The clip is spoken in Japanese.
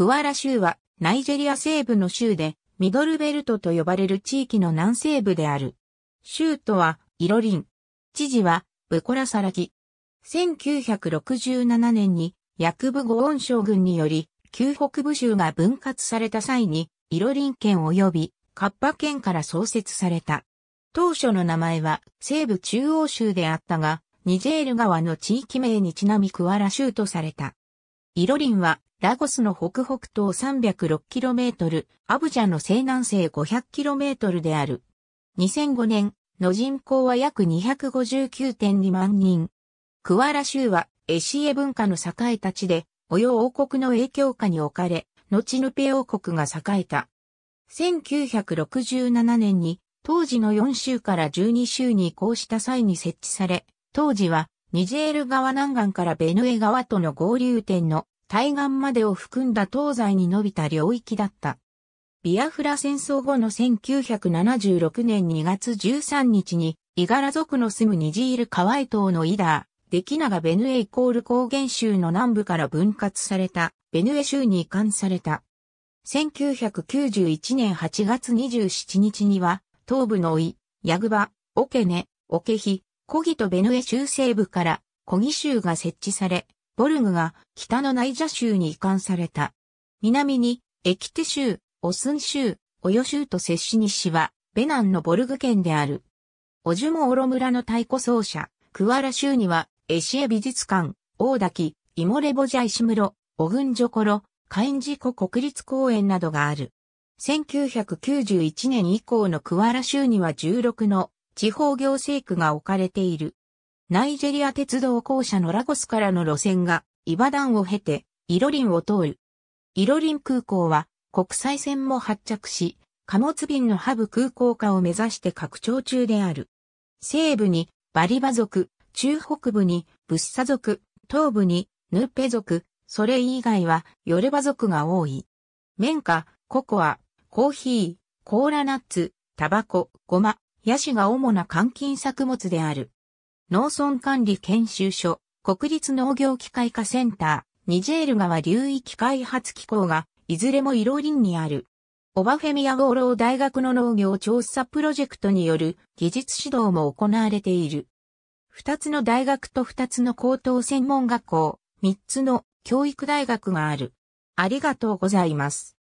クワラ州は、ナイジェリア西部の州で、ミドルベルトと呼ばれる地域の南西部である。州都は、イロリン。知事は、ブコラサラキ。1967年に、薬部ゴーン将軍により、旧北部州が分割された際に、イロリン県及び、カッパ県から創設された。当初の名前は西部中央州であったが、ニジェール川の地域名にちなみクワラ州とされた。イロリンは、ラゴスの北北東 306km、アブジャの西南西 500km である。2005年の人口は約259.2万人。クワラ州は、エシエ文化の栄えた地で、およ王国の影響下に置かれ、後ヌペ王国が栄えた。1967年に、当時の4州から12州に移行した際に設置され、当時は、ニジェール川南岸からベヌエ川との合流点の対岸までを含んだ東西に伸びた領域だった。ビアフラ戦争後の1976年2月13日に、イガラ族の住むニジール川江島のイダー、デキナがベヌエイコール高原州の南部から分割された、ベヌエ州に移管された。1991年8月27日には、東部のイ、ヤグバ、オケネ、オケヒ、コギとベヌエ州西部から、コギ州が設置され、ボルグが北のナイジャ州に移管された。南にエキテ州、オスン州、オヨ州と接し西はベナンのボルグ県である。オジュモオロ村の太鼓奏者、クワラ州にはエシエ美術館、大滝、イモレボジャイシムロ、オグンジョコロ、カインジコ国立公園などがある。1991年以降のクワラ州には16の地方行政区が置かれている。ナイジェリア鉄道公社のラゴスからの路線が、イバダンを経て、イロリンを通る。イロリン空港は、国際線も発着し、貨物便のハブ空港化を目指して拡張中である。西部にバリバ族、中北部にブッサ族、東部にヌッペ族、それ以外はヨルバ族が多い。綿花、ココア、コーヒー、コーラナッツ、タバコ、ゴマ、ヤシが主な換金作物である。農村管理研修所、国立農業機械化センター、ニジェール川流域開発機構が、いずれもイロリンにある。オバフェミアゴーロー大学の農業調査プロジェクトによる技術指導も行われている。二つの大学と二つの高等専門学校、三つの教育大学がある。ありがとうございます。